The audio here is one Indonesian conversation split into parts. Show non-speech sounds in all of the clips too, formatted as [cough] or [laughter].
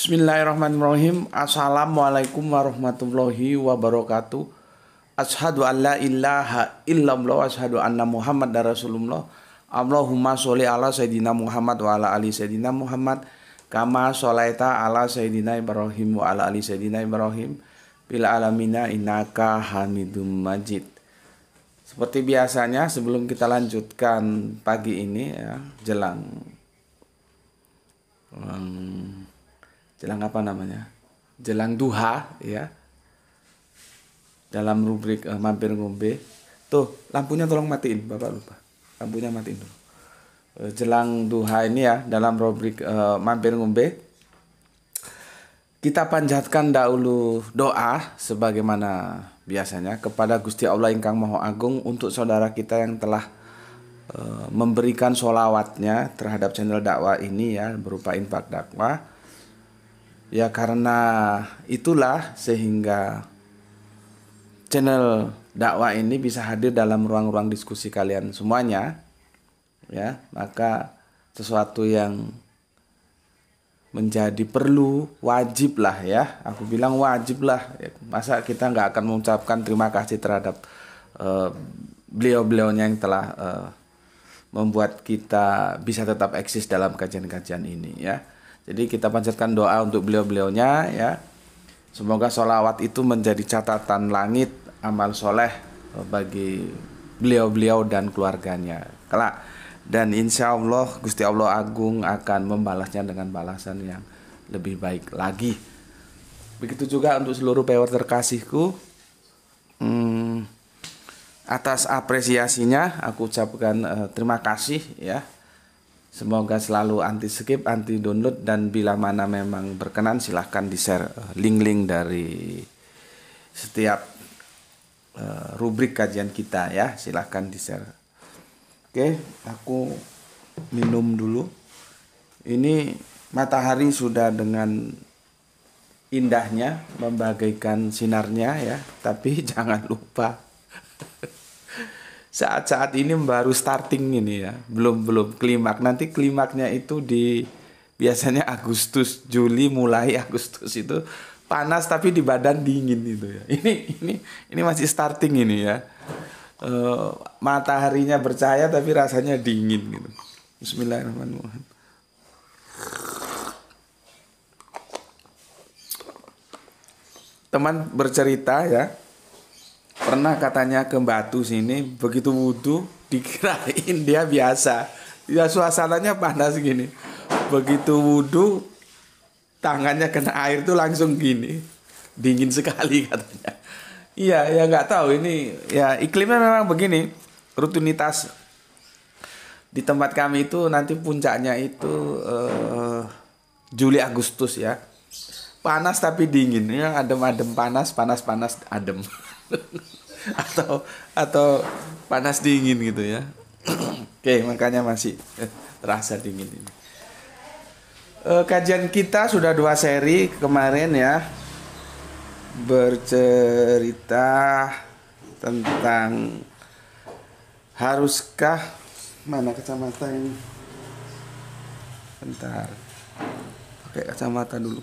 Bismillahirrahmanirrahim. Assalamualaikum warahmatullahi wabarakatuh. Ashadu an la ilaha illallah wa ashadu anna Muhammad Rasulullah. Allahumma sholli ala Sayyidina Muhammad wa ala ali Sayyidina Muhammad. Kama sholaita ala Sayyidina Ibrahim wa ala ali Sayyidina Ibrahim. Bila alamina inaka hamidum majid. Seperti biasanya sebelum kita lanjutkan pagi ini ya, jelang. Hmm jelang apa namanya jelang duha ya dalam rubrik uh, mampir ngombe tuh lampunya tolong matiin bapak lupa lampunya matiin dulu uh, jelang duha ini ya dalam rubrik uh, mampir ngombe kita panjatkan dahulu doa sebagaimana biasanya kepada Gusti Allah ingkang Maha Agung untuk saudara kita yang telah uh, memberikan solawatnya terhadap channel dakwah ini ya berupa infak dakwah ya karena itulah sehingga channel dakwah ini bisa hadir dalam ruang-ruang diskusi kalian semuanya ya maka sesuatu yang menjadi perlu wajib lah ya aku bilang wajib lah masa kita nggak akan mengucapkan terima kasih terhadap eh, beliau-beliaunya yang telah uh, membuat kita bisa tetap eksis dalam kajian-kajian ini ya jadi kita panjatkan doa untuk beliau-beliaunya ya. Semoga sholawat itu menjadi catatan langit amal soleh bagi beliau-beliau dan keluarganya. Kelak dan insya Allah Gusti Allah Agung akan membalasnya dengan balasan yang lebih baik lagi. Begitu juga untuk seluruh power terkasihku. Hmm, atas apresiasinya aku ucapkan uh, terima kasih ya Semoga selalu anti skip, anti download dan bila mana memang berkenan silahkan di share eh, link-link dari setiap eh, rubrik kajian kita ya silahkan di share. Oke, aku minum dulu. Ini matahari sudah dengan indahnya membagikan sinarnya ya, tapi [laughs] jangan lupa saat-saat ini baru starting ini ya belum belum klimak nanti klimaknya itu di biasanya Agustus Juli mulai [laughs] Agustus itu panas tapi di badan dingin itu ya ini ini ini masih starting ini ya e, mataharinya bercahaya tapi rasanya dingin gitu Bismillahirrahmanirrahim teman bercerita ya pernah katanya ke Batu sini begitu wudhu dikirain dia biasa ya suasananya panas gini begitu wudhu tangannya kena air tuh langsung gini dingin sekali katanya iya ya nggak tahu ini ya iklimnya memang begini rutinitas di tempat kami itu nanti puncaknya itu uh, Juli Agustus ya panas tapi dingin ya adem adem panas panas panas adem [laughs] [laughs] atau atau panas dingin gitu ya [clears throat] oke makanya masih eh, terasa dingin ini e, kajian kita sudah dua seri kemarin ya bercerita tentang haruskah mana kacamata ini bentar oke kacamata dulu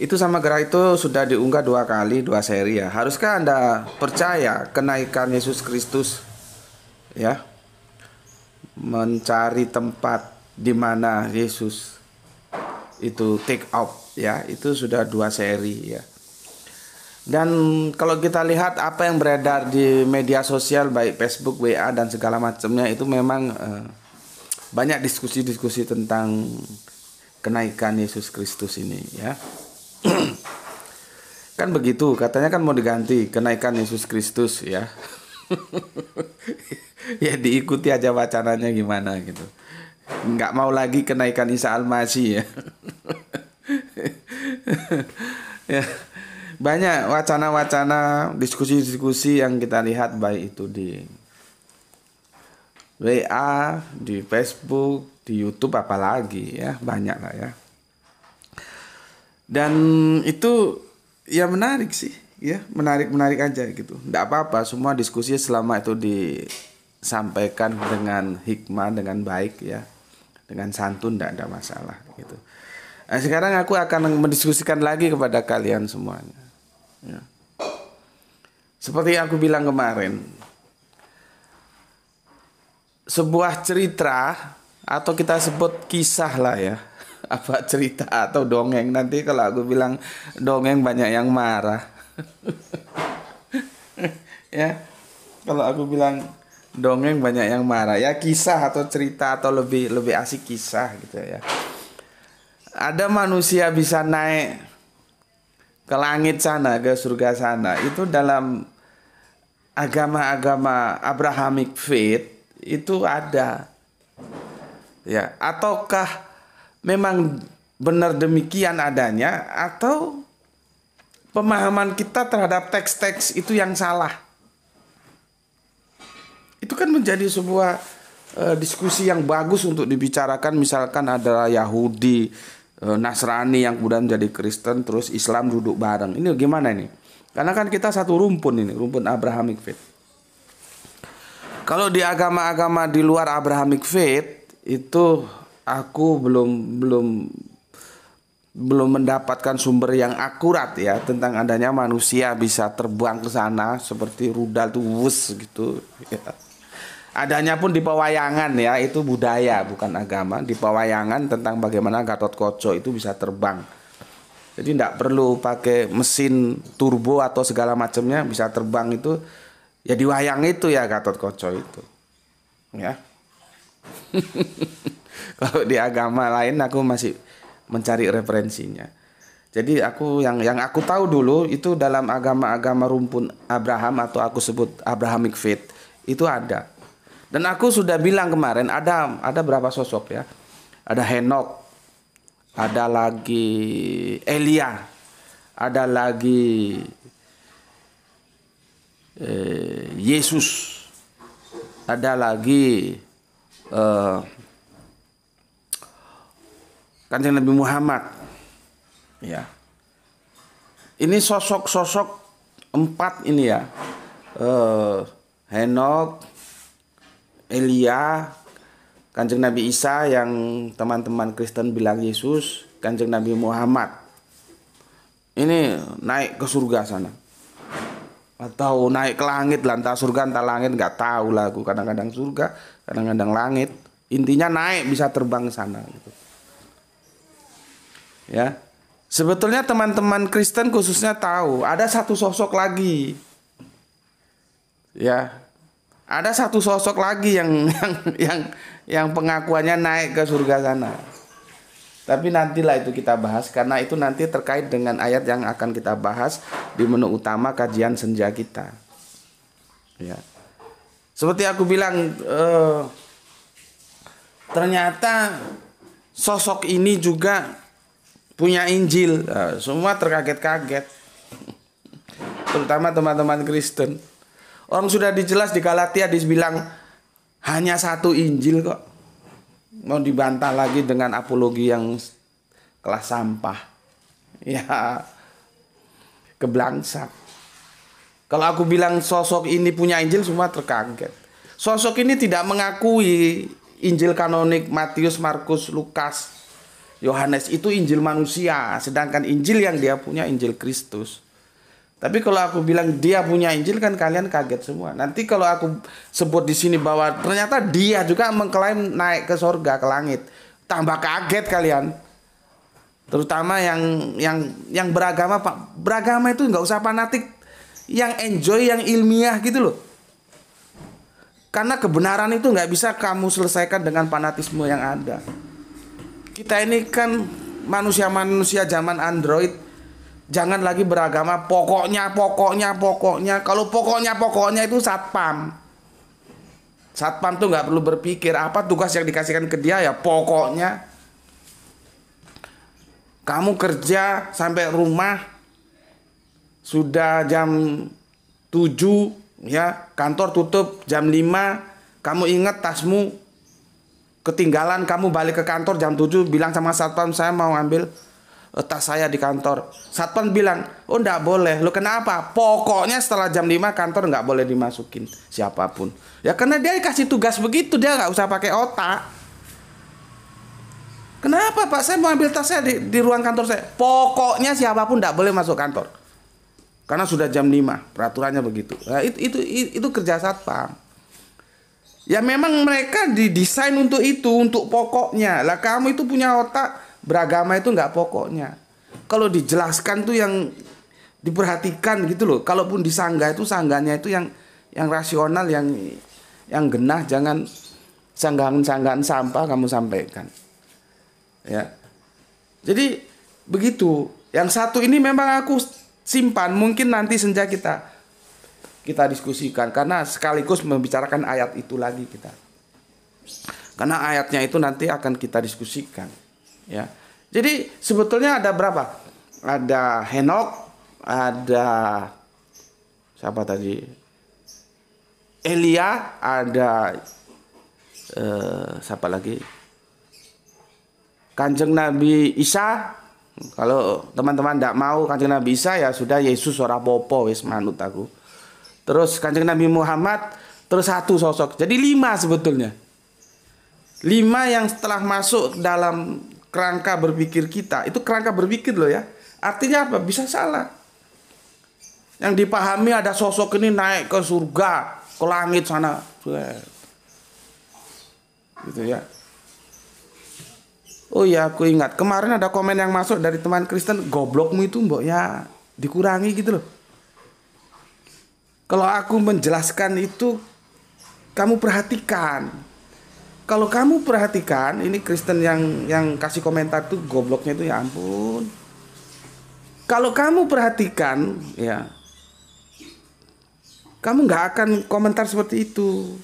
itu sama gerak itu sudah diunggah dua kali, dua seri ya. Haruskah Anda percaya kenaikan Yesus Kristus ya? Mencari tempat di mana Yesus itu take off ya, itu sudah dua seri ya. Dan kalau kita lihat apa yang beredar di media sosial baik Facebook, WA dan segala macamnya itu memang eh, banyak diskusi-diskusi tentang kenaikan Yesus Kristus ini ya. [clears throat] kan begitu katanya kan mau diganti kenaikan Yesus Kristus ya [laughs] ya diikuti aja wacananya gimana gitu nggak mau lagi kenaikan Isa Almasih ya [laughs] ya banyak wacana-wacana diskusi-diskusi yang kita lihat baik itu di WA di Facebook di YouTube apalagi ya banyak lah ya dan itu ya menarik sih ya menarik menarik aja gitu tidak apa apa semua diskusi selama itu disampaikan dengan hikmah dengan baik ya dengan santun tidak ada masalah gitu nah, sekarang aku akan mendiskusikan lagi kepada kalian semuanya ya. seperti yang aku bilang kemarin sebuah cerita atau kita sebut kisah lah ya [laughs] apa cerita atau dongeng nanti kalau aku bilang dongeng banyak yang marah [laughs] ya kalau aku bilang dongeng banyak yang marah ya kisah atau cerita atau lebih lebih asik kisah gitu ya ada manusia bisa naik ke langit sana ke surga sana itu dalam agama-agama Abrahamic faith itu ada ya ataukah memang benar demikian adanya atau pemahaman kita terhadap teks-teks itu yang salah. Itu kan menjadi sebuah e, diskusi yang bagus untuk dibicarakan misalkan ada Yahudi, e, Nasrani yang kemudian menjadi Kristen terus Islam duduk bareng. Ini gimana ini? Karena kan kita satu rumpun ini, rumpun Abrahamic Faith. Kalau di agama-agama di luar Abrahamic Faith itu aku belum belum belum mendapatkan sumber yang akurat ya tentang adanya manusia bisa terbang ke sana seperti rudal tuh wus gitu ya. adanya pun di pewayangan ya itu budaya bukan agama di pewayangan tentang bagaimana Gatot Koco itu bisa terbang jadi tidak perlu pakai mesin turbo atau segala macamnya bisa terbang itu ya di wayang itu ya Gatot Koco itu ya [laughs] Kalau di agama lain aku masih mencari referensinya. Jadi aku yang yang aku tahu dulu itu dalam agama-agama rumpun Abraham atau aku sebut Abrahamic faith itu ada. Dan aku sudah bilang kemarin ada ada berapa sosok ya. Ada Henok, ada lagi Elia, ada lagi eh, Yesus, ada lagi eh, Kanjeng Nabi Muhammad. Ya. Ini sosok-sosok empat ini ya. Uh, Henok, Elia, Kanjeng Nabi Isa yang teman-teman Kristen bilang Yesus, Kanjeng Nabi Muhammad. Ini naik ke surga sana. Atau naik ke langit, lantas surga, entah langit, nggak tahu lah aku. Kadang-kadang surga, kadang-kadang langit. Intinya naik bisa terbang sana gitu. Ya. Sebetulnya teman-teman Kristen khususnya tahu ada satu sosok lagi. Ya. Ada satu sosok lagi yang [laughs] yang yang, yang pengakuannya naik ke surga sana. Tapi nantilah itu kita bahas karena itu nanti terkait dengan ayat yang akan kita bahas di menu utama kajian senja kita. Ya. Seperti aku bilang eh, ternyata sosok ini juga punya Injil. Nah, semua terkaget-kaget. Terutama teman-teman Kristen. Orang sudah dijelas di Galatia dibilang hanya satu Injil kok. Mau dibantah lagi dengan apologi yang kelas sampah. [laughs] Ya keblangsak. Kalau aku bilang sosok ini punya Injil semua terkaget. Sosok ini tidak mengakui Injil kanonik Matius, Markus, Lukas, Yohanes itu Injil manusia, sedangkan Injil yang dia punya Injil Kristus. Tapi kalau aku bilang dia punya Injil kan kalian kaget semua. Nanti kalau aku sebut di sini bahwa ternyata dia juga mengklaim naik ke sorga ke langit, tambah kaget kalian. Terutama yang yang yang beragama pak beragama itu nggak usah fanatik, yang enjoy yang ilmiah gitu loh. Karena kebenaran itu nggak bisa kamu selesaikan dengan fanatisme yang ada kita ini kan manusia-manusia zaman Android jangan lagi beragama pokoknya pokoknya pokoknya kalau pokoknya pokoknya itu satpam satpam tuh nggak perlu berpikir apa tugas yang dikasihkan ke dia ya pokoknya kamu kerja sampai rumah sudah jam 7 ya kantor tutup jam 5 kamu ingat tasmu ketinggalan kamu balik ke kantor jam 7 bilang sama satpam saya mau ambil tas saya di kantor. Satpam bilang, oh enggak boleh. Lo kenapa? Pokoknya setelah jam 5 kantor nggak boleh dimasukin siapapun. Ya karena dia dikasih tugas begitu, dia nggak usah pakai otak. Kenapa Pak? Saya mau ambil tas saya di, di ruang kantor saya. Pokoknya siapapun nggak boleh masuk kantor. Karena sudah jam 5, peraturannya begitu. Nah, itu, itu, itu, itu kerja satpam. Ya memang mereka didesain untuk itu, untuk pokoknya. Lah kamu itu punya otak, beragama itu nggak pokoknya. Kalau dijelaskan tuh yang diperhatikan gitu loh. Kalaupun disanggah itu sanggahnya itu yang yang rasional, yang yang genah, jangan sanggahan-sanggahan sampah kamu sampaikan. Ya. Jadi begitu. Yang satu ini memang aku simpan, mungkin nanti senja kita kita diskusikan karena sekaligus membicarakan ayat itu lagi kita. Karena ayatnya itu nanti akan kita diskusikan, ya. Jadi sebetulnya ada berapa? Ada Henok, ada siapa tadi? Elia, ada eh, siapa lagi? Kanjeng Nabi Isa. Kalau teman-teman tidak mau Kanjeng Nabi Isa ya sudah Yesus ora popo wis manut aku terus kanjeng Nabi Muhammad, terus satu sosok. Jadi lima sebetulnya. Lima yang setelah masuk dalam kerangka berpikir kita, itu kerangka berpikir loh ya. Artinya apa? Bisa salah. Yang dipahami ada sosok ini naik ke surga, ke langit sana. Gitu ya. Oh ya, aku ingat. Kemarin ada komen yang masuk dari teman Kristen, goblokmu itu mbok ya dikurangi gitu loh. Kalau aku menjelaskan itu kamu perhatikan. Kalau kamu perhatikan, ini Kristen yang yang kasih komentar tuh gobloknya itu ya ampun. Kalau kamu perhatikan, ya kamu nggak akan komentar seperti itu.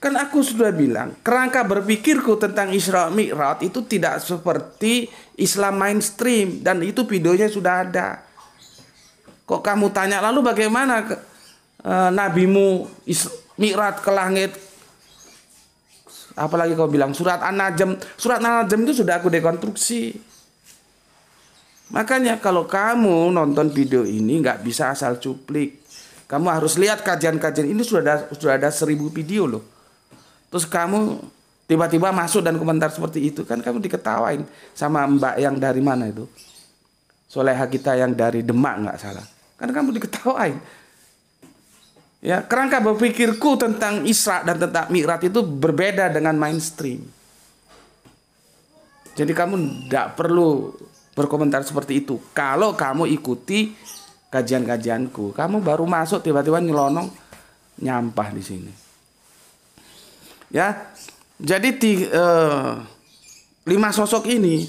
Kan aku sudah bilang, kerangka berpikirku tentang Isra Mi'raj itu tidak seperti Islam mainstream dan itu videonya sudah ada. Kok kamu tanya lalu bagaimana e, nabimu mirat ke langit? Apalagi kau bilang surat An-Najm. Surat An-Najm itu sudah aku dekonstruksi. Makanya kalau kamu nonton video ini nggak bisa asal cuplik. Kamu harus lihat kajian-kajian ini sudah ada sudah ada seribu video loh. Terus kamu tiba-tiba masuk dan komentar seperti itu kan kamu diketawain sama mbak yang dari mana itu soleha kita yang dari Demak nggak salah karena kamu diketawain. Ya, kerangka berpikirku tentang Isra dan tentang Mi'raj itu berbeda dengan mainstream. Jadi kamu tidak perlu berkomentar seperti itu. Kalau kamu ikuti kajian-kajianku, kamu baru masuk tiba-tiba nyelonong nyampah di sini. Ya, jadi di, eh, lima sosok ini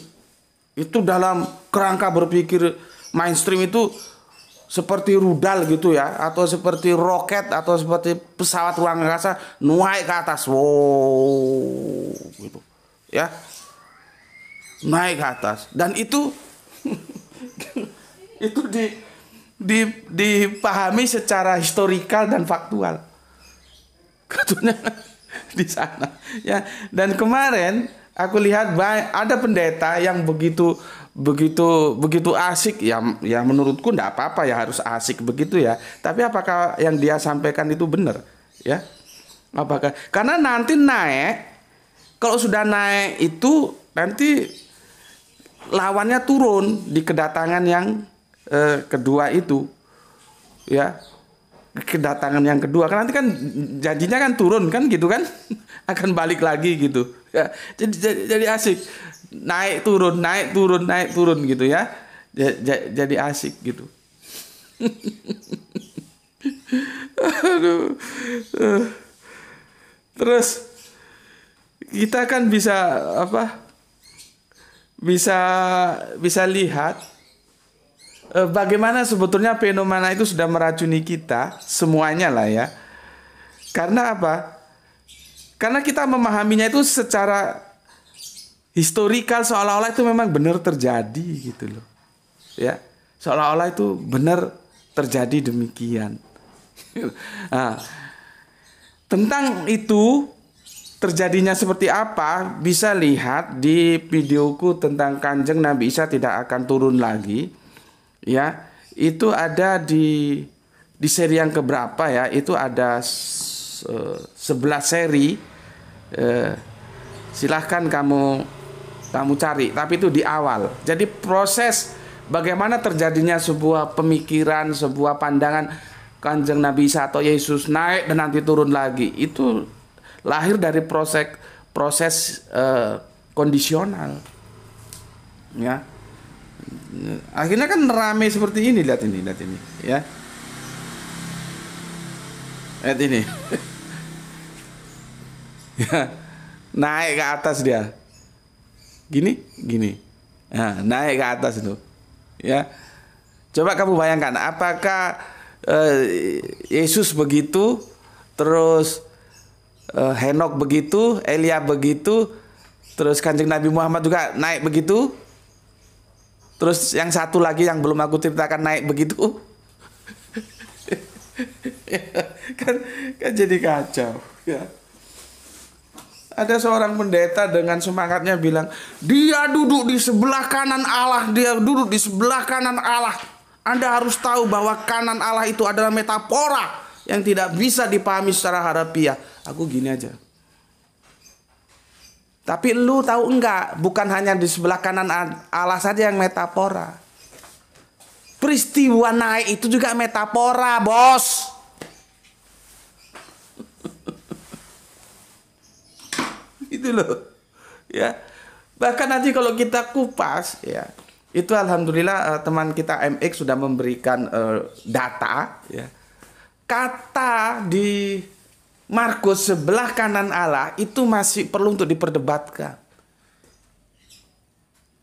itu dalam kerangka berpikir mainstream itu seperti rudal gitu ya atau seperti roket atau seperti pesawat ruang angkasa naik ke atas wow gitu ya naik ke atas dan itu [laughs] itu di, di dipahami secara historikal dan faktual katanya [laughs] di sana ya dan kemarin aku lihat ada pendeta yang begitu begitu begitu asik ya ya menurutku ndak apa-apa ya harus asik begitu ya tapi apakah yang dia sampaikan itu benar ya apakah karena nanti naik kalau sudah naik itu nanti lawannya turun di kedatangan yang eh, kedua itu ya kedatangan yang kedua kan nanti kan janjinya kan turun kan gitu kan [laughs] akan balik lagi gitu ya jadi, jadi jadi asik naik turun naik turun naik turun gitu ya jadi, jadi asik gitu [laughs] aduh eh. terus kita kan bisa apa bisa bisa lihat eh, bagaimana sebetulnya fenomena itu sudah meracuni kita semuanya lah ya karena apa karena kita memahaminya itu secara historikal seolah-olah itu memang benar terjadi gitu loh. Ya. Seolah-olah itu benar terjadi demikian. [laughs] nah, tentang itu terjadinya seperti apa bisa lihat di videoku tentang Kanjeng Nabi Isa tidak akan turun lagi. Ya, itu ada di di seri yang keberapa ya? Itu ada 11 seri eh, silahkan kamu kamu cari tapi itu di awal jadi proses bagaimana terjadinya sebuah pemikiran sebuah pandangan kanjeng Nabi Isa atau Yesus naik dan nanti turun lagi itu lahir dari proses proses eh, kondisional ya akhirnya kan rame seperti ini lihat ini lihat ini ya Lihat ini. Ya, naik ke atas dia. Gini, gini. Nah, naik ke atas itu. Ya. Coba kamu bayangkan apakah eh, Yesus begitu terus eh, Henok begitu, Elia begitu, terus Kanjeng Nabi Muhammad juga naik begitu. Terus yang satu lagi yang belum aku ceritakan naik begitu. [laughs] kan kan jadi kacau ya ada seorang pendeta dengan semangatnya bilang, "Dia duduk di sebelah kanan Allah, dia duduk di sebelah kanan Allah." Anda harus tahu bahwa kanan Allah itu adalah metafora yang tidak bisa dipahami secara harafiah. Aku gini aja. Tapi lu tahu enggak, bukan hanya di sebelah kanan Allah saja yang metafora. Peristiwa naik itu juga metafora, bos. [laughs] itu loh. Ya. Bahkan nanti kalau kita kupas ya, itu alhamdulillah eh, teman kita MX sudah memberikan uh, data ya. Kata di Markus sebelah kanan Allah itu masih perlu untuk diperdebatkan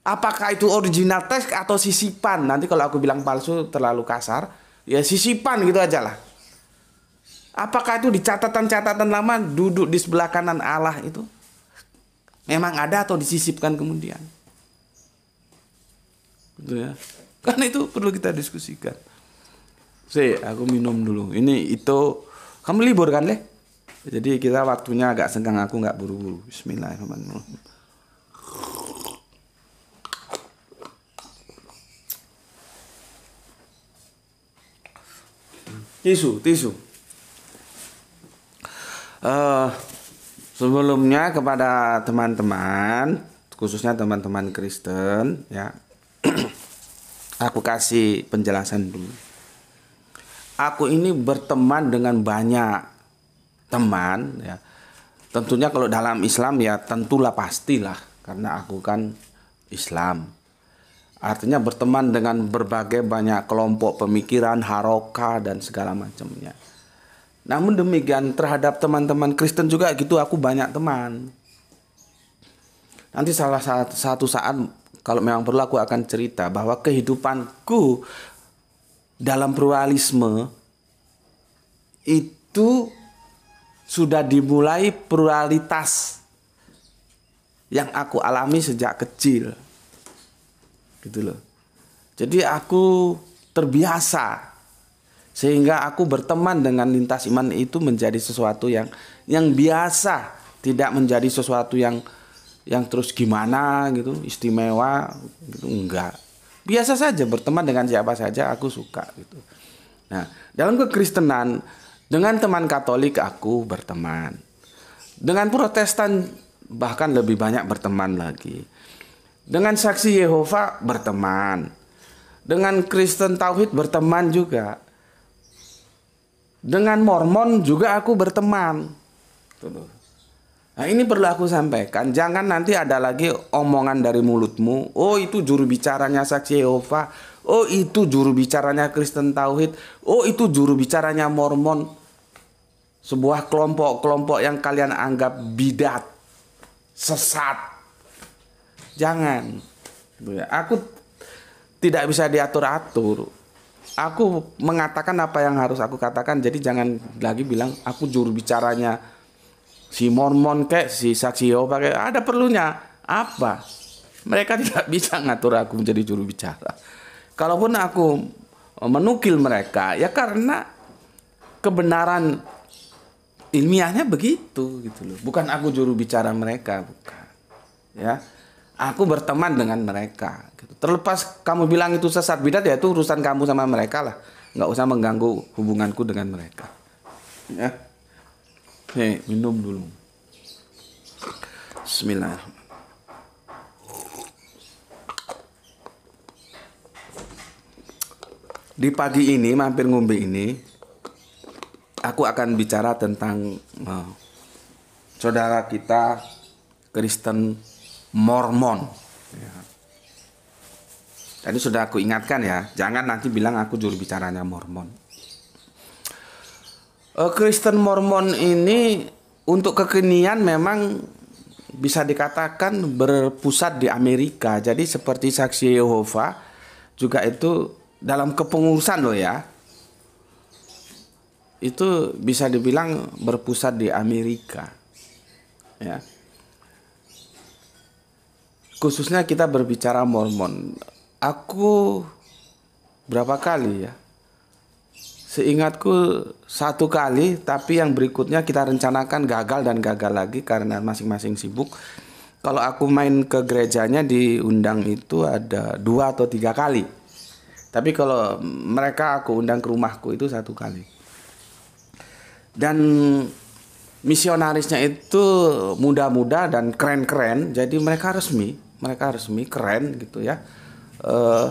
apakah itu original test atau sisipan nanti kalau aku bilang palsu terlalu kasar ya sisipan gitu aja lah apakah itu di catatan-catatan lama duduk di sebelah kanan Allah itu memang ada atau disisipkan kemudian gitu ya [laughs] kan itu perlu kita diskusikan si aku minum dulu ini itu kamu libur kan leh jadi kita waktunya agak senggang aku nggak buru-buru Bismillahirrahmanirrahim tisu tisu uh, sebelumnya kepada teman-teman khususnya teman-teman Kristen ya [clears throat] aku kasih penjelasan dulu aku ini berteman dengan banyak teman ya tentunya kalau dalam Islam ya tentulah pastilah karena aku kan Islam Artinya berteman dengan berbagai banyak kelompok pemikiran, haroka dan segala macamnya. Namun demikian terhadap teman-teman Kristen juga gitu aku banyak teman. Nanti salah satu, saat kalau memang perlu aku akan cerita bahwa kehidupanku dalam pluralisme itu sudah dimulai pluralitas yang aku alami sejak kecil gitu loh jadi aku terbiasa sehingga aku berteman dengan lintas iman itu menjadi sesuatu yang yang biasa tidak menjadi sesuatu yang yang terus gimana gitu istimewa gitu enggak biasa saja berteman dengan siapa saja aku suka gitu nah dalam kekristenan dengan teman Katolik aku berteman dengan Protestan bahkan lebih banyak berteman lagi dengan saksi Yehova berteman. Dengan Kristen Tauhid berteman juga. Dengan Mormon juga aku berteman. Nah ini perlu aku sampaikan. Jangan nanti ada lagi omongan dari mulutmu. Oh itu juru bicaranya saksi Yehova. Oh itu juru bicaranya Kristen Tauhid. Oh itu juru bicaranya Mormon sebuah kelompok-kelompok yang kalian anggap bidat, sesat, jangan aku tidak bisa diatur atur aku mengatakan apa yang harus aku katakan jadi jangan lagi bilang aku juru bicaranya si Mormon kek si Saksio pakai ada perlunya apa mereka [laughs] tidak bisa ngatur aku menjadi juru bicara kalaupun aku menukil mereka ya karena kebenaran ilmiahnya begitu gitu loh bukan aku juru bicara mereka bukan ya aku berteman dengan mereka. Gitu. Terlepas kamu bilang itu sesat bidat ya itu urusan kamu sama mereka lah. Nggak usah mengganggu hubunganku dengan mereka. Ya. Nih, minum dulu. Bismillah. Di pagi ini mampir ngombe ini aku akan bicara tentang uh, saudara kita Kristen Mormon. Ya. Tadi sudah aku ingatkan ya, jangan nanti bilang aku juru bicaranya Mormon. Eh, Kristen Mormon ini untuk kekinian memang bisa dikatakan berpusat di Amerika. Jadi seperti saksi Yehova juga itu dalam kepengurusan loh ya. Itu bisa dibilang berpusat di Amerika. Ya khususnya kita berbicara Mormon. Aku berapa kali ya? Seingatku satu kali, tapi yang berikutnya kita rencanakan gagal dan gagal lagi karena masing-masing sibuk. Kalau aku main ke gerejanya diundang itu ada dua atau tiga kali. Tapi kalau mereka aku undang ke rumahku itu satu kali. Dan misionarisnya itu muda-muda dan keren-keren, jadi mereka resmi mereka resmi keren gitu ya uh,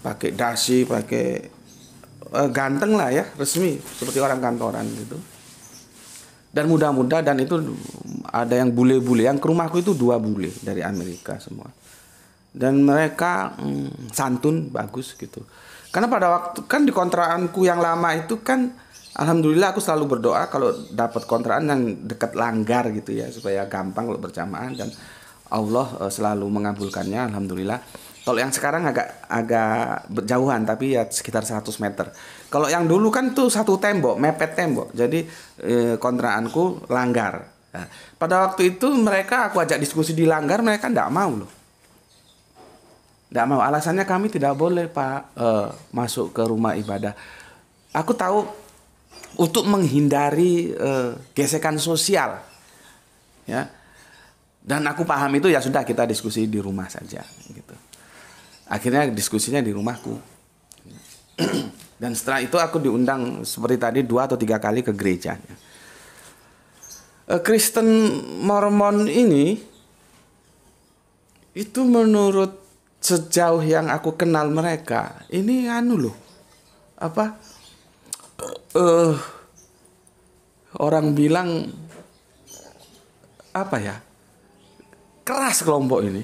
pakai dasi pakai uh, ganteng lah ya resmi seperti orang kantoran gitu dan mudah muda dan itu ada yang bule-bule yang ke rumahku itu dua bule dari Amerika semua dan mereka mm, santun bagus gitu karena pada waktu kan di kontraanku yang lama itu kan alhamdulillah aku selalu berdoa kalau dapat kontraan yang dekat langgar gitu ya supaya gampang kalau berjamaah dan Allah eh, selalu mengabulkannya alhamdulillah kalau yang sekarang agak agak berjauhan tapi ya sekitar 100 meter kalau yang dulu kan tuh satu tembok mepet tembok jadi eh, kontraanku langgar nah, pada waktu itu mereka aku ajak diskusi di langgar mereka tidak mau loh tidak mau alasannya kami tidak boleh pak eh, masuk ke rumah ibadah aku tahu untuk menghindari eh, gesekan sosial ya dan aku paham itu ya sudah kita diskusi di rumah saja gitu. Akhirnya diskusinya di rumahku. [clears throat] Dan setelah itu aku diundang seperti tadi dua atau tiga kali ke gereja. Eh, Kristen Mormon ini itu menurut sejauh yang aku kenal mereka ini anu loh apa uh, orang bilang apa ya keras kelompok ini.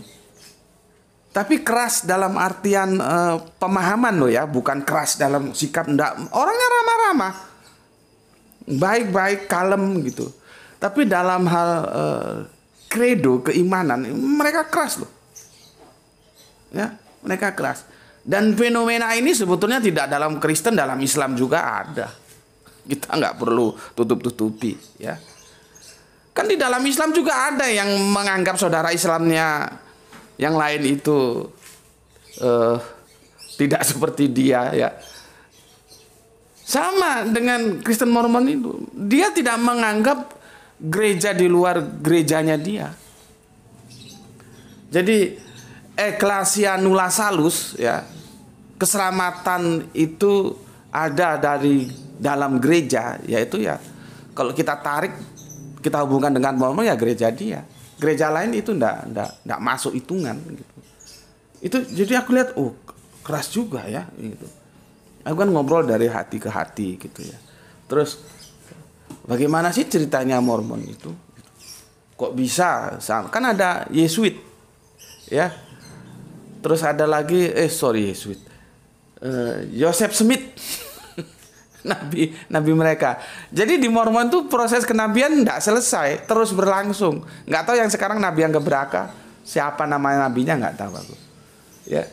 Tapi keras dalam artian uh, pemahaman loh ya, bukan keras dalam sikap ndak orangnya ramah-ramah. Baik-baik, kalem gitu. Tapi dalam hal uh, eh, kredo keimanan mereka keras loh. Ya, mereka keras. Dan fenomena ini sebetulnya tidak dalam Kristen, dalam Islam juga ada. Kita nggak perlu tutup-tutupi, ya. Kan di dalam Islam juga ada yang menganggap saudara Islamnya yang lain itu uh, tidak [laughs] seperti dia ya. Sama dengan Kristen Mormon itu. Dia tidak menganggap gereja di luar gerejanya dia. Jadi eklesia nula salus ya. Keselamatan itu ada dari dalam gereja yaitu ya kalau kita tarik kita hubungkan dengan Mormon ya gereja dia gereja lain itu ndak ndak ndak masuk hitungan gitu itu jadi aku lihat oh keras juga ya gitu aku kan ngobrol dari hati ke hati gitu ya terus bagaimana sih ceritanya Mormon itu kok bisa kan ada Yesuit ya terus ada lagi eh sorry Yesuit Joseph eh, Smith [laughs] [laughs] nabi nabi mereka. Jadi di Mormon tuh proses kenabian tidak selesai, terus berlangsung. Nggak tahu yang sekarang nabi yang keberaka siapa namanya nabinya nggak tahu aku. Ya.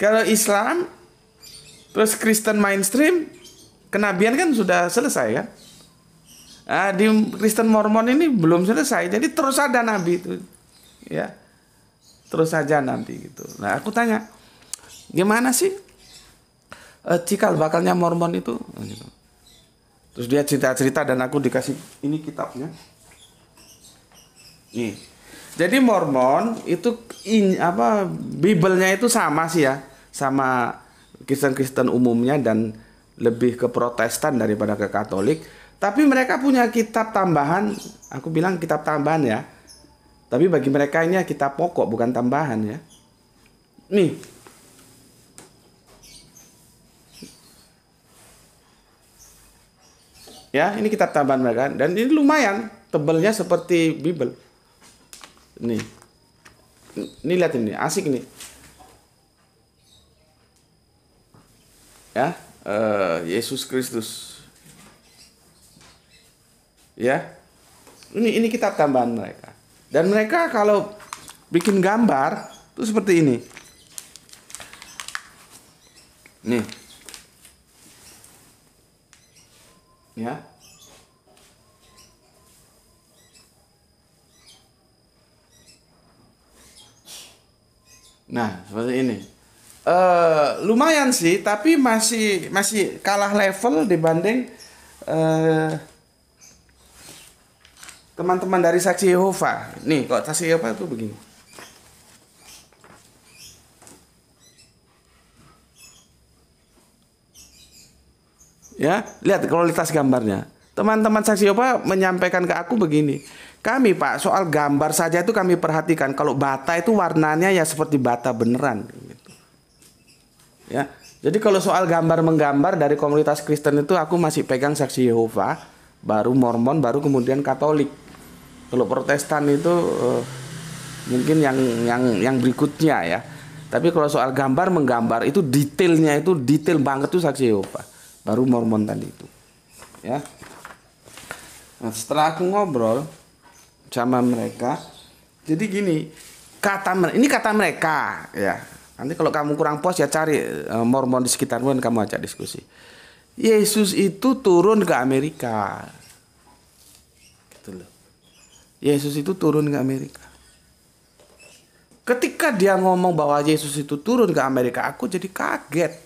Kalau Islam terus Kristen mainstream kenabian kan sudah selesai kan? Nah, di Kristen Mormon ini belum selesai, jadi terus ada nabi itu, ya terus saja nanti gitu. Nah aku tanya, gimana sih Eh, cikal bakalnya Mormon itu terus dia cerita-cerita dan aku dikasih ini kitabnya nih jadi Mormon itu in, apa Bibelnya itu sama sih ya sama Kristen-Kristen umumnya dan lebih ke Protestan daripada ke Katolik tapi mereka punya kitab tambahan aku bilang kitab tambahan ya tapi bagi mereka ini ya kitab pokok bukan tambahan ya nih Ya, ini kitab tambahan mereka dan ini lumayan tebelnya seperti Bible. Nih. Ini lihat ini, asik ini. Ya, uh, Yesus Kristus. Ya. Ini ini kitab tambahan mereka. Dan mereka kalau bikin gambar tuh seperti ini. Nih. ya nah seperti ini uh, lumayan sih tapi masih masih kalah level dibanding teman eh, teman-teman dari saksi Yehova nih kok saksi Yehova itu begini Ya, lihat kualitas gambarnya. Teman-teman saksi Yehova menyampaikan ke aku begini. Kami Pak, soal gambar saja itu kami perhatikan. Kalau bata itu warnanya ya seperti bata beneran. Gitu. Ya, jadi kalau soal gambar menggambar dari komunitas Kristen itu aku masih pegang saksi Yehova, baru Mormon, baru kemudian Katolik. Kalau Protestan itu uh, mungkin yang yang yang berikutnya ya. Tapi kalau soal gambar menggambar itu detailnya itu detail banget tuh saksi Yehova baru Mormon tadi itu ya nah, setelah aku ngobrol sama mereka jadi gini kata ini kata mereka ya nanti kalau kamu kurang puas ya cari eh, Mormon di sekitarmu dan kamu ajak diskusi Yesus itu turun ke Amerika gitu loh Yesus itu turun ke Amerika ketika dia ngomong bahwa Yesus itu turun ke Amerika aku jadi kaget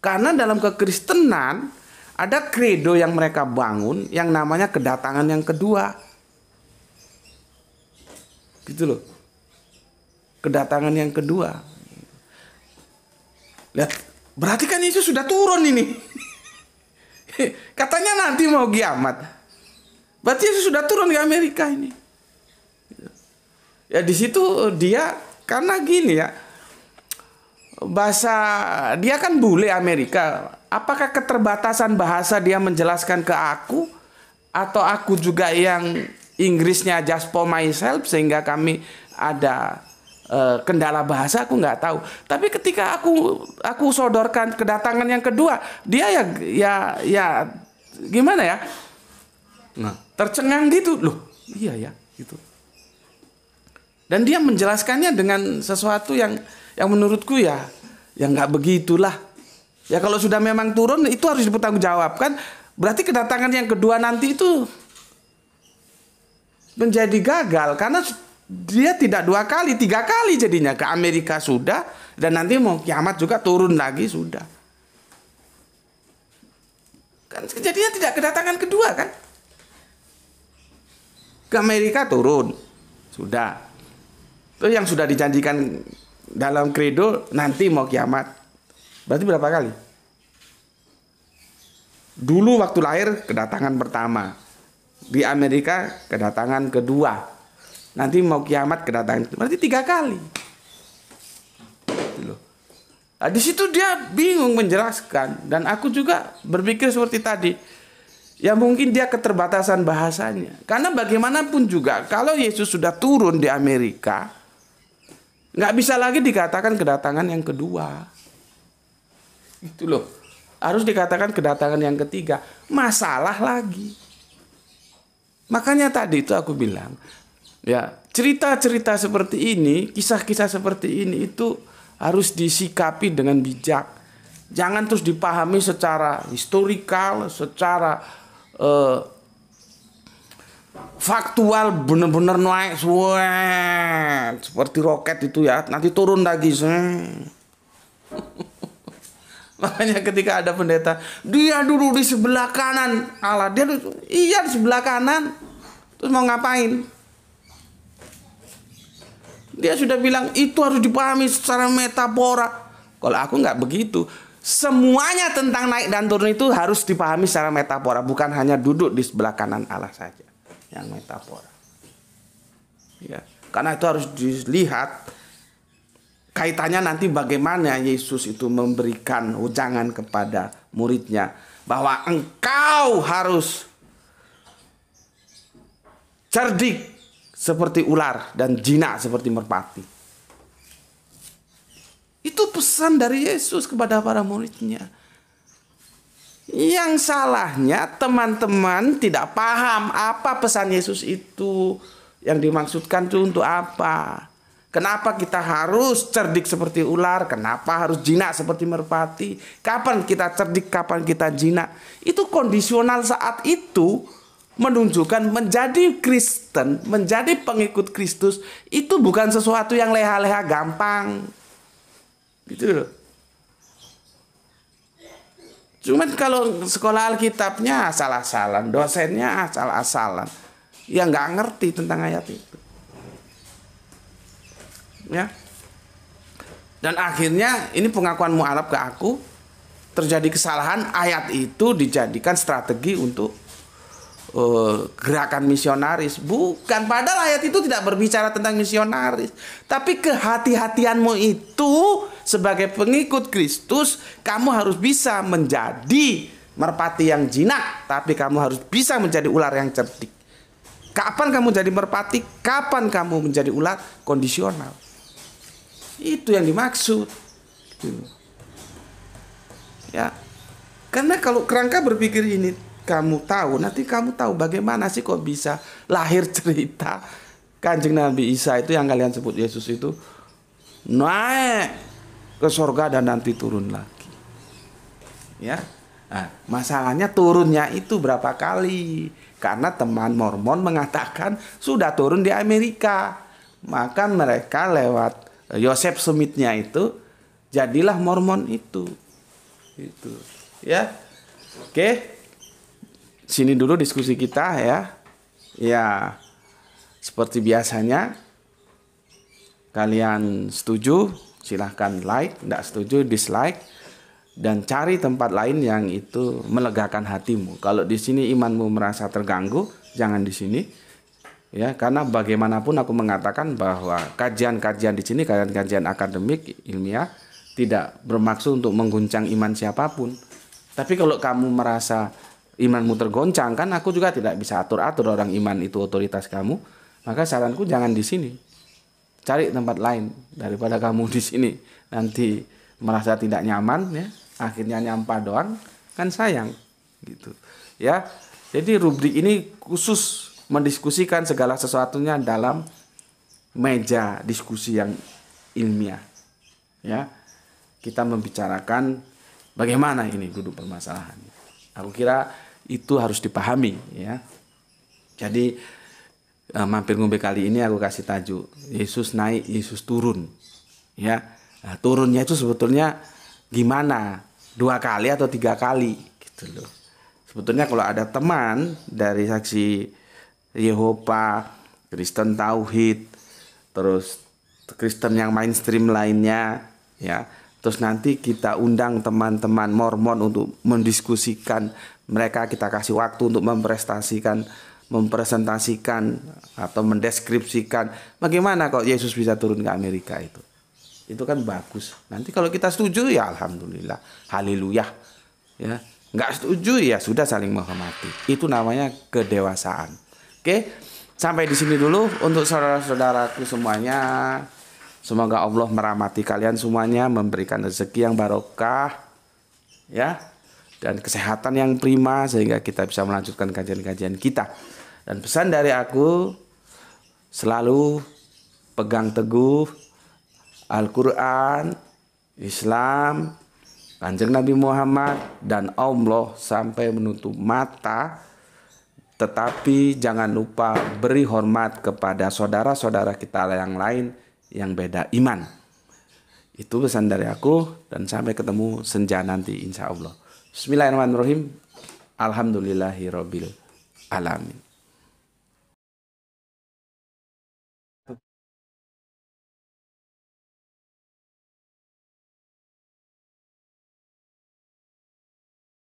karena dalam kekristenan ada kredo yang mereka bangun yang namanya kedatangan yang kedua. Gitu loh. Kedatangan yang kedua. Lihat, berarti kan Yesus sudah turun ini. [laughs] Katanya nanti mau kiamat. Berarti Yesus sudah turun di Amerika ini. Ya di situ dia karena gini ya, bahasa dia kan bule Amerika. Apakah keterbatasan bahasa dia menjelaskan ke aku atau aku juga yang Inggrisnya just for myself sehingga kami ada uh, kendala bahasa aku nggak tahu. Tapi ketika aku aku sodorkan kedatangan yang kedua, dia ya ya ya gimana ya? Nah, tercengang gitu loh. Iya ya, gitu. Dan dia menjelaskannya dengan sesuatu yang yang menurutku ya ya nggak begitulah. Ya kalau sudah memang turun itu harus dipertanggungjawabkan. Berarti kedatangan yang kedua nanti itu menjadi gagal karena dia tidak dua kali, tiga kali jadinya ke Amerika sudah dan nanti mau kiamat juga turun lagi sudah. Kan kejadiannya tidak kedatangan kedua kan? Ke Amerika turun sudah. Itu yang sudah dijanjikan dalam kredo nanti mau kiamat. Berarti berapa kali? Dulu waktu lahir kedatangan pertama. Di Amerika kedatangan kedua. Nanti mau kiamat kedatangan. Berarti tiga kali. Gitu nah, di situ dia bingung menjelaskan dan aku juga berpikir seperti tadi. Ya mungkin dia keterbatasan bahasanya. Karena bagaimanapun juga kalau Yesus sudah turun di Amerika, Nggak bisa lagi dikatakan kedatangan yang kedua. Itu loh. Harus dikatakan kedatangan yang ketiga. Masalah lagi. Makanya tadi itu aku bilang, ya cerita-cerita seperti ini, kisah-kisah seperti ini itu harus disikapi dengan bijak. Jangan terus dipahami secara historikal, secara eh, faktual bener-bener naik suet seperti roket itu ya nanti turun lagi [laughs] makanya ketika ada pendeta dia dulu di sebelah kanan Allah dia dulu, iya di sebelah kanan terus mau ngapain dia sudah bilang itu harus dipahami secara metafora kalau aku nggak begitu semuanya tentang naik dan turun itu harus dipahami secara metafora bukan hanya duduk di sebelah kanan Allah saja yang metafora. Ya, karena itu harus dilihat kaitannya nanti bagaimana Yesus itu memberikan ujangan kepada muridnya bahwa engkau harus cerdik seperti ular dan jinak seperti merpati. Itu pesan dari Yesus kepada para muridnya. Yang salahnya teman-teman tidak paham apa pesan Yesus itu yang dimaksudkan itu untuk apa. Kenapa kita harus cerdik seperti ular? Kenapa harus jinak seperti merpati? Kapan kita cerdik, kapan kita jinak? Itu kondisional saat itu menunjukkan menjadi Kristen, menjadi pengikut Kristus itu bukan sesuatu yang leha-leha gampang. Gitu loh. Cuman kalau sekolah Alkitabnya asal-asalan, dosennya asal-asalan, ya nggak ngerti tentang ayat itu. Ya. Dan akhirnya ini pengakuan mualaf ke aku terjadi kesalahan ayat itu dijadikan strategi untuk uh, gerakan misionaris. Bukan padahal ayat itu tidak berbicara tentang misionaris, tapi kehati-hatianmu itu sebagai pengikut Kristus, kamu harus bisa menjadi merpati yang jinak, tapi kamu harus bisa menjadi ular yang cerdik. Kapan kamu jadi merpati? Kapan kamu menjadi ular? Kondisional. Itu yang dimaksud. Ya, karena kalau kerangka berpikir ini kamu tahu, nanti kamu tahu bagaimana sih kok bisa lahir [laughs] cerita kanjeng Nabi Isa itu yang kalian sebut Yesus itu naik ke sorga dan nanti turun lagi. Ya, nah, masalahnya turunnya itu berapa kali? Karena teman Mormon mengatakan sudah turun di Amerika, maka mereka lewat eh, Yosef Smithnya itu jadilah Mormon itu. Itu, ya. Oke. Sini dulu diskusi kita ya. Ya. Seperti biasanya kalian setuju silahkan like, tidak setuju dislike dan cari tempat lain yang itu melegakan hatimu. Kalau di sini imanmu merasa terganggu, jangan di sini. Ya, karena bagaimanapun aku mengatakan bahwa kajian-kajian di sini, kajian-kajian akademik ilmiah tidak bermaksud untuk mengguncang iman siapapun. Tapi kalau kamu merasa imanmu tergoncang, kan aku juga tidak bisa atur-atur orang iman itu otoritas kamu. Maka saranku jangan di sini cari tempat lain daripada kamu di sini nanti merasa tidak nyaman ya akhirnya nyampa doang kan sayang gitu ya jadi rubrik ini khusus mendiskusikan segala sesuatunya dalam meja diskusi yang ilmiah ya kita membicarakan bagaimana ini duduk permasalahan aku kira itu harus dipahami ya jadi uh, mampir ngombe kali ini aku kasih tajuk Yesus naik Yesus turun ya nah, turunnya itu sebetulnya gimana dua kali atau tiga kali gitu loh sebetulnya kalau ada teman dari saksi Yehova Kristen Tauhid terus Kristen yang mainstream lainnya ya terus nanti kita undang teman-teman Mormon untuk mendiskusikan mereka kita kasih waktu untuk memprestasikan mempresentasikan atau mendeskripsikan bagaimana kok Yesus bisa turun ke Amerika itu. Itu kan bagus. Nanti kalau kita setuju ya alhamdulillah. Haleluya. Ya. Enggak setuju ya sudah saling menghormati. Itu namanya kedewasaan. Oke. Sampai di sini dulu untuk saudara-saudaraku semuanya. Semoga Allah merahmati kalian semuanya, memberikan rezeki yang barokah ya dan kesehatan yang prima sehingga kita bisa melanjutkan kajian-kajian kita. Dan pesan dari aku selalu pegang teguh Al-Qur'an, Islam, Kanjeng Nabi Muhammad dan Allah sampai menutup mata tetapi jangan lupa beri hormat kepada saudara-saudara kita yang lain yang beda iman. Itu pesan dari aku dan sampai ketemu senja nanti insya Allah. Bismillahirrahmanirrahim. Alhamdulillahirrahmanirrahim. alamin.